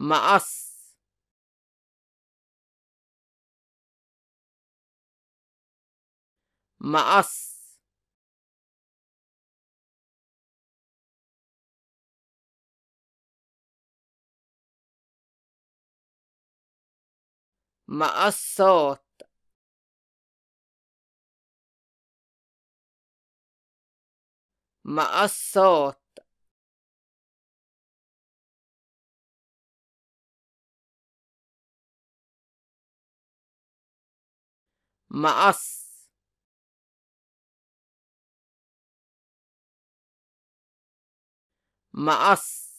مقص مقص مقصات مقصات Maas. Maas.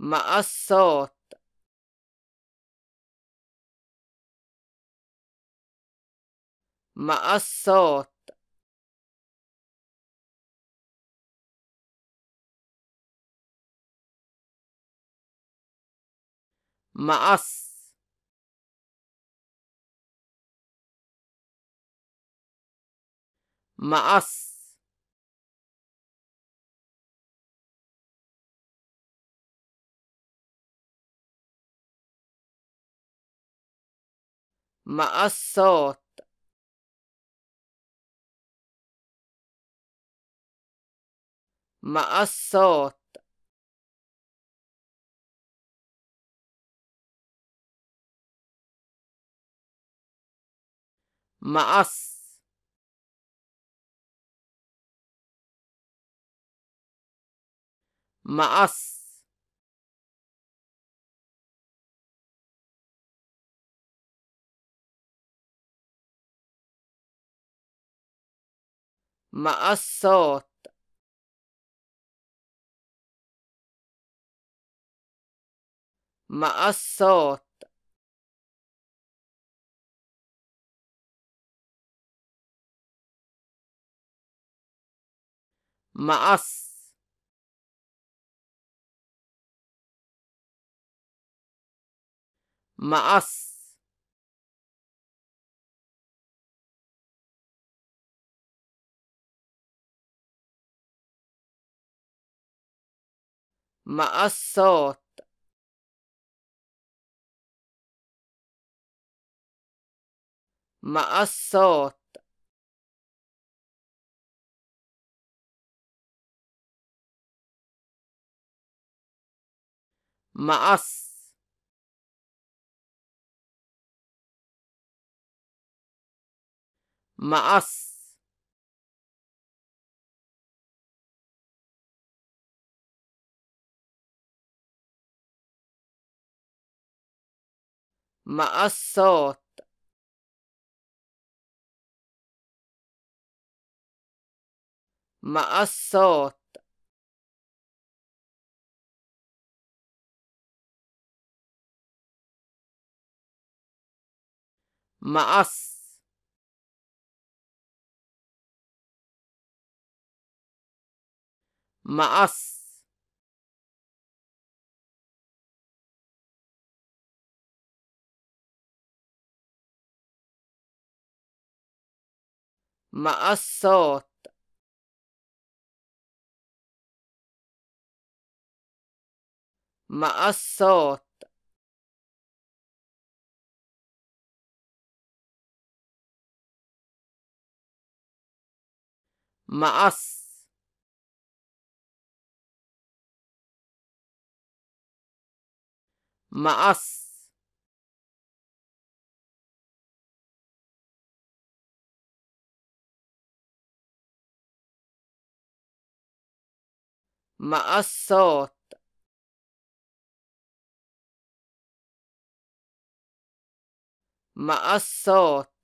مع الصوت مع الصوت مقص مقص مقصات مقصات مقص مقص مقصات مقصات مقص مقص مقصات مقصات مقص مقص مقصات مقصات مقص مقص مقصات مقصات Maas. Maas. مع الصوت مع الصوت